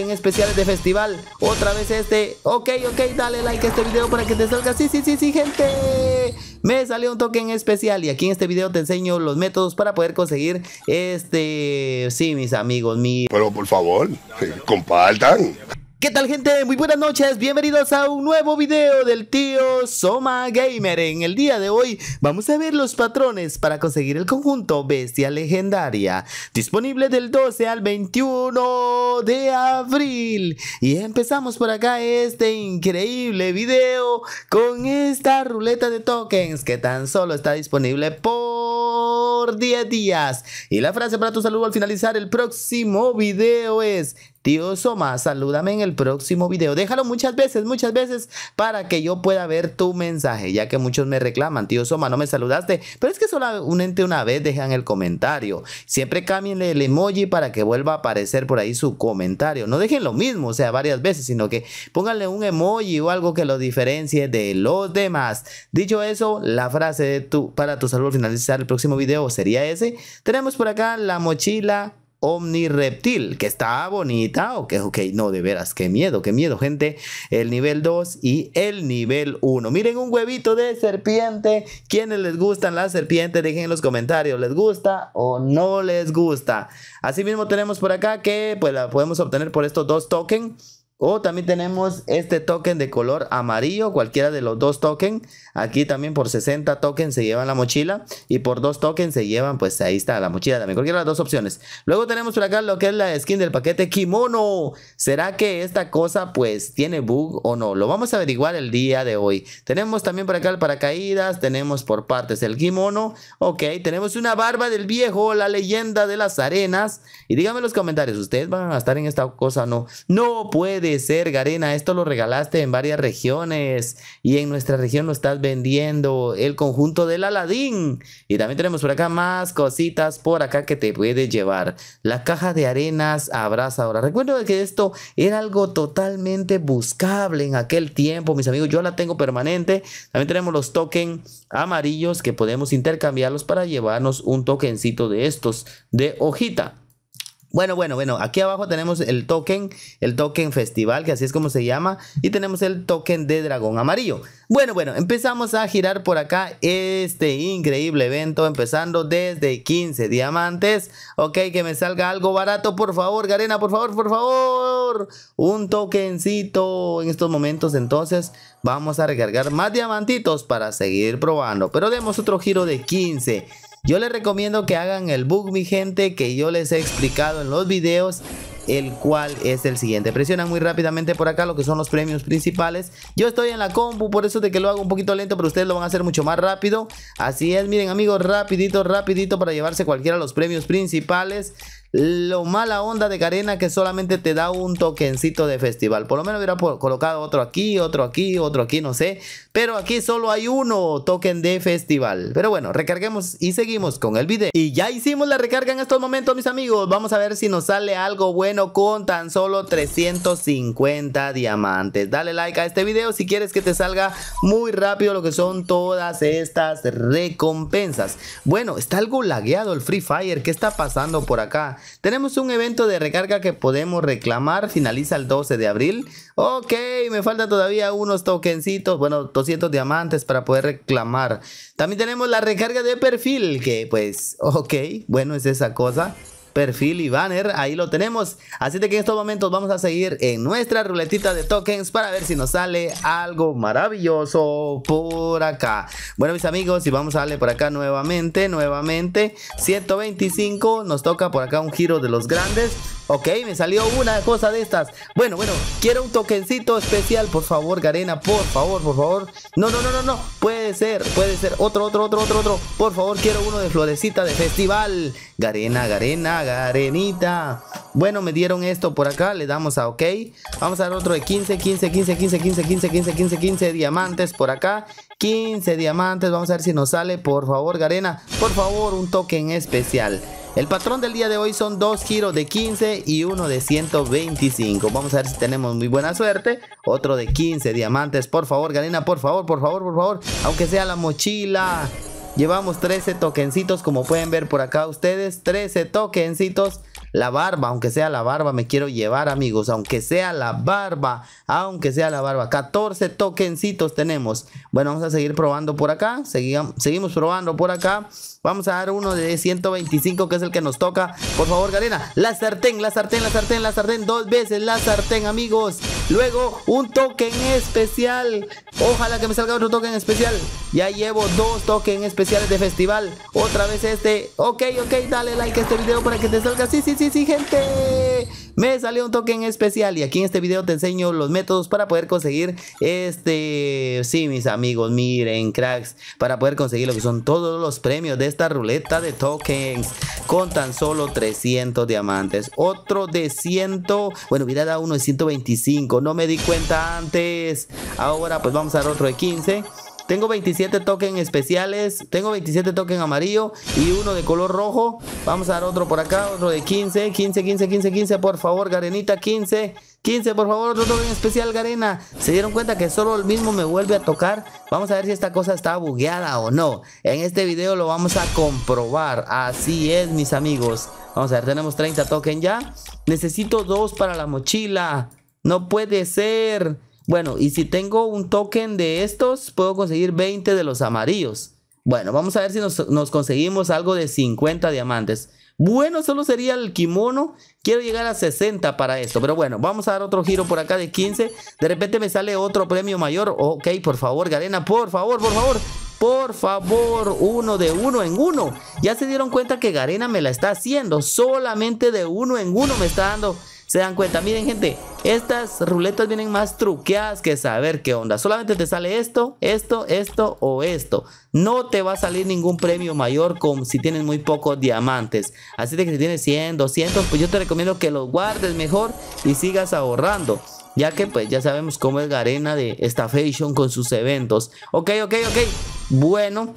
en especiales de festival Otra vez este Ok, ok, dale like a este video para que te salga Sí, sí, sí, sí, gente Me salió un token especial Y aquí en este video te enseño los métodos para poder conseguir Este... Sí, mis amigos, mi... Pero por favor, eh, compartan ¿Qué tal gente? Muy buenas noches, bienvenidos a un nuevo video del tío Soma Gamer. En el día de hoy vamos a ver los patrones para conseguir el conjunto Bestia Legendaria, disponible del 12 al 21 de abril. Y empezamos por acá este increíble video con esta ruleta de tokens que tan solo está disponible por 10 días. Y la frase para tu saludo al finalizar el próximo video es Tío Soma, salúdame en el próximo video. Déjalo muchas veces, muchas veces para que yo pueda ver tu mensaje, ya que muchos me reclaman. Tío Soma, no me saludaste, pero es que solamente una vez dejan el comentario. Siempre cámbienle el emoji para que vuelva a aparecer por ahí su comentario. No dejen lo mismo, o sea, varias veces, sino que pónganle un emoji o algo que lo diferencie de los demás. Dicho eso, la frase de tu, para tu saludo al finalizar el próximo video sería ese. Tenemos por acá la mochila Omnireptil, que está bonita, ok, ok, no, de veras, qué miedo, qué miedo, gente, el nivel 2 y el nivel 1. Miren un huevito de serpiente, quienes les gustan las serpientes? Dejen en los comentarios, ¿les gusta o no les gusta? Asimismo tenemos por acá que pues la podemos obtener por estos dos tokens o también tenemos este token de color amarillo, cualquiera de los dos tokens. Aquí también por 60 tokens se llevan la mochila y por dos tokens se llevan, pues ahí está la mochila también. Cualquiera de las dos opciones. Luego tenemos por acá lo que es la skin del paquete kimono. ¿Será que esta cosa pues tiene bug o no? Lo vamos a averiguar el día de hoy. Tenemos también por acá el paracaídas, tenemos por partes el kimono. Ok, tenemos una barba del viejo, la leyenda de las arenas. Y díganme en los comentarios, ¿ustedes van a estar en esta cosa o no? No puede ser, Garena, esto lo regalaste en varias regiones y en nuestra región lo estás vendiendo, el conjunto del Aladín. Y también tenemos por acá más cositas por acá que te puede llevar. La caja de arenas abrazadora. Recuerdo que esto era algo totalmente buscable en aquel tiempo, mis amigos. Yo la tengo permanente. También tenemos los tokens amarillos que podemos intercambiarlos para llevarnos un tokencito de estos de hojita. Bueno, bueno, bueno, aquí abajo tenemos el token, el token festival, que así es como se llama, y tenemos el token de dragón amarillo. Bueno, bueno, empezamos a girar por acá este increíble evento, empezando desde 15 diamantes. Ok, que me salga algo barato, por favor, Garena, por favor, por favor. Un tokencito en estos momentos, entonces vamos a recargar más diamantitos para seguir probando. Pero demos otro giro de 15 yo les recomiendo que hagan el bug, mi gente, que yo les he explicado en los videos el cual es el siguiente. Presionan muy rápidamente por acá lo que son los premios principales. Yo estoy en la compu, por eso de que lo hago un poquito lento, pero ustedes lo van a hacer mucho más rápido. Así es, miren amigos, rapidito, rapidito para llevarse cualquiera los premios principales. Lo mala onda de Garena que solamente te da un tokencito de festival. Por lo menos hubiera colocado otro aquí, otro aquí, otro aquí, no sé. Pero aquí solo hay uno token de festival. Pero bueno, recarguemos y seguimos con el video. Y ya hicimos la recarga en estos momentos, mis amigos. Vamos a ver si nos sale algo bueno con tan solo 350 diamantes. Dale like a este video si quieres que te salga muy rápido lo que son todas estas recompensas. Bueno, está algo lagueado el Free Fire. ¿Qué está pasando por acá? Tenemos un evento de recarga que podemos reclamar. Finaliza el 12 de abril. Ok, me faltan todavía unos tokencitos. Bueno, 200 diamantes para poder reclamar. También tenemos la recarga de perfil. Que pues, ok, bueno, es esa cosa perfil y banner. Ahí lo tenemos. Así que en estos momentos vamos a seguir en nuestra ruletita de tokens para ver si nos sale algo maravilloso por acá. Bueno, mis amigos, y vamos a darle por acá nuevamente, nuevamente. 125, nos toca por acá un giro de los grandes. Ok, me salió una cosa de estas. Bueno, bueno, quiero un tokencito especial, por favor, Garena, por favor, por favor. No, no, no, no, no. Puede ser, puede ser. Otro, otro, otro, otro, otro. Por favor, quiero uno de florecita de festival. Garena, Garena, Garenita. Bueno, me dieron esto por acá. Le damos a OK. Vamos a dar otro de 15, 15, 15, 15, 15, 15, 15, 15, 15 diamantes por acá. 15 diamantes. Vamos a ver si nos sale. Por favor, Garena. Por favor, un token especial. El patrón del día de hoy son dos giros de 15 y uno de 125. Vamos a ver si tenemos muy buena suerte. Otro de 15 diamantes. Por favor, Galina, por favor, por favor, por favor. Aunque sea la mochila. Llevamos 13 tokencitos, como pueden ver por acá ustedes. 13 tokencitos. La barba, aunque sea la barba, me quiero llevar, amigos. Aunque sea la barba, aunque sea la barba. 14 tokencitos tenemos. Bueno, vamos a seguir probando por acá. Seguimos, probando por acá. Vamos a dar uno de 125, que es el que nos toca. Por favor, Galena. La sartén, la sartén, la sartén, la sartén. Dos veces la sartén, amigos. Luego, un token especial. Ojalá que me salga otro token especial. Ya llevo dos tokens especiales de festival. Otra vez este. Ok, ok, dale like a este video para que te salga. Sí, sí, sí sí, sí, gente. Me salió un token especial y aquí en este video te enseño los métodos para poder conseguir este... Sí, mis amigos, miren, cracks, para poder conseguir lo que son todos los premios de esta ruleta de tokens con tan solo 300 diamantes. Otro de 100, bueno, mira dado uno de 125, no me di cuenta antes. Ahora pues vamos a otro de 15. Tengo 27 tokens especiales. Tengo 27 tokens amarillo y uno de color rojo. Vamos a dar otro por acá, otro de 15. 15, 15, 15, 15, por favor, Garenita, 15. 15, por favor, otro token especial, Garena. Se dieron cuenta que solo el mismo me vuelve a tocar. Vamos a ver si esta cosa está bugueada o no. En este video lo vamos a comprobar. Así es, mis amigos. Vamos a ver, tenemos 30 tokens ya. Necesito dos para la mochila. No puede ser. Bueno, y si tengo un token de estos, puedo conseguir 20 de los amarillos. Bueno, vamos a ver si nos, conseguimos algo de 50 diamantes. Bueno, solo sería el kimono. Quiero llegar a 60 para esto. Pero bueno, vamos a dar otro giro por acá de 15. De repente me sale otro premio mayor. Ok, por favor, Garena, por favor, por favor. Por favor, uno de uno en uno. Ya se dieron cuenta que Garena me la está haciendo. Solamente de uno en uno me está dando se dan cuenta, miren gente, estas ruletas vienen más truqueadas que saber qué onda. Solamente te sale esto, esto, esto o esto. No te va a salir ningún premio mayor como si tienes muy pocos diamantes. Así de que si tienes 100, 200, pues yo te recomiendo que los guardes mejor y sigas ahorrando. Ya que pues ya sabemos cómo es arena de esta fashion con sus eventos. Ok, ok, ok. Bueno,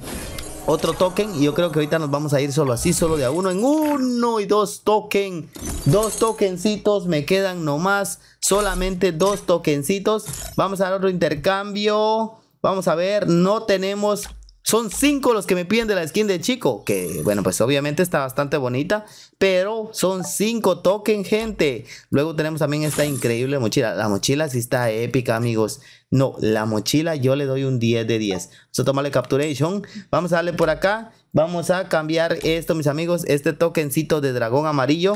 otro token. Y yo creo que ahorita nos vamos a ir solo así, solo de a uno en uno y dos token. Dos tokencitos, me quedan nomás solamente dos tokencitos. Vamos a dar otro intercambio. Vamos a ver, no tenemos son cinco los que me piden de la skin de Chico. Que bueno, pues obviamente está bastante bonita. Pero son cinco token, gente. Luego tenemos también esta increíble mochila. La mochila sí está épica, amigos. No, la mochila yo le doy un 10 de 10. Vamos a tomarle capturation. Vamos a darle por acá. Vamos a cambiar esto, mis amigos. Este tokencito de dragón amarillo.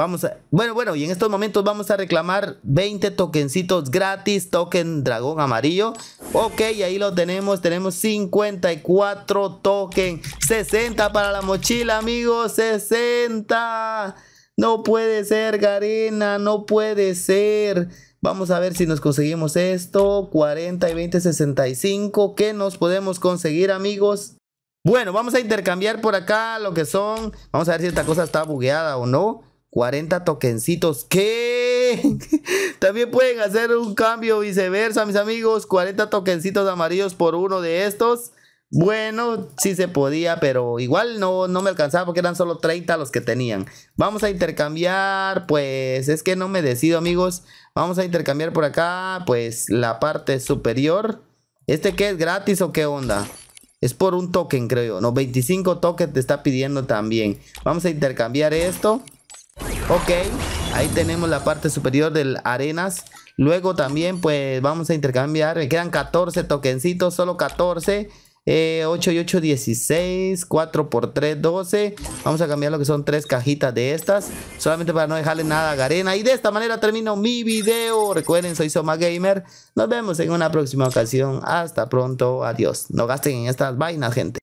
Vamos a, bueno, bueno, y en estos momentos vamos a reclamar 20 tokencitos gratis, token dragón amarillo. Ok, ahí lo tenemos, tenemos 54 token, 60 para la mochila, amigos, 60. No puede ser, Garena, no puede ser. Vamos a ver si nos conseguimos esto. 40 y 20, 65. ¿Qué nos podemos conseguir, amigos? Bueno, vamos a intercambiar por acá lo que son. Vamos a ver si esta cosa está bugueada o no. 40 tokencitos. ¿Qué? También pueden hacer un cambio viceversa, mis amigos. 40 tokencitos amarillos por uno de estos. Bueno, sí se podía, pero igual no, no me alcanzaba porque eran solo 30 los que tenían. Vamos a intercambiar, pues es que no me decido, amigos. Vamos a intercambiar por acá, pues la parte superior. ¿Este qué es gratis o qué onda? Es por un token, creo yo. No, 25 tokens te está pidiendo también. Vamos a intercambiar esto. Ok, ahí tenemos la parte superior del Arenas. Luego también pues vamos a intercambiar. Me quedan 14 tokencitos, solo 14. 8 eh, y 8, 16. 4 por 3, 12. Vamos a cambiar lo que son tres cajitas de estas. Solamente para no dejarle nada a Garena. Y de esta manera termino mi video. Recuerden, soy Soma Gamer. Nos vemos en una próxima ocasión. Hasta pronto. Adiós. No gasten en estas vainas, gente.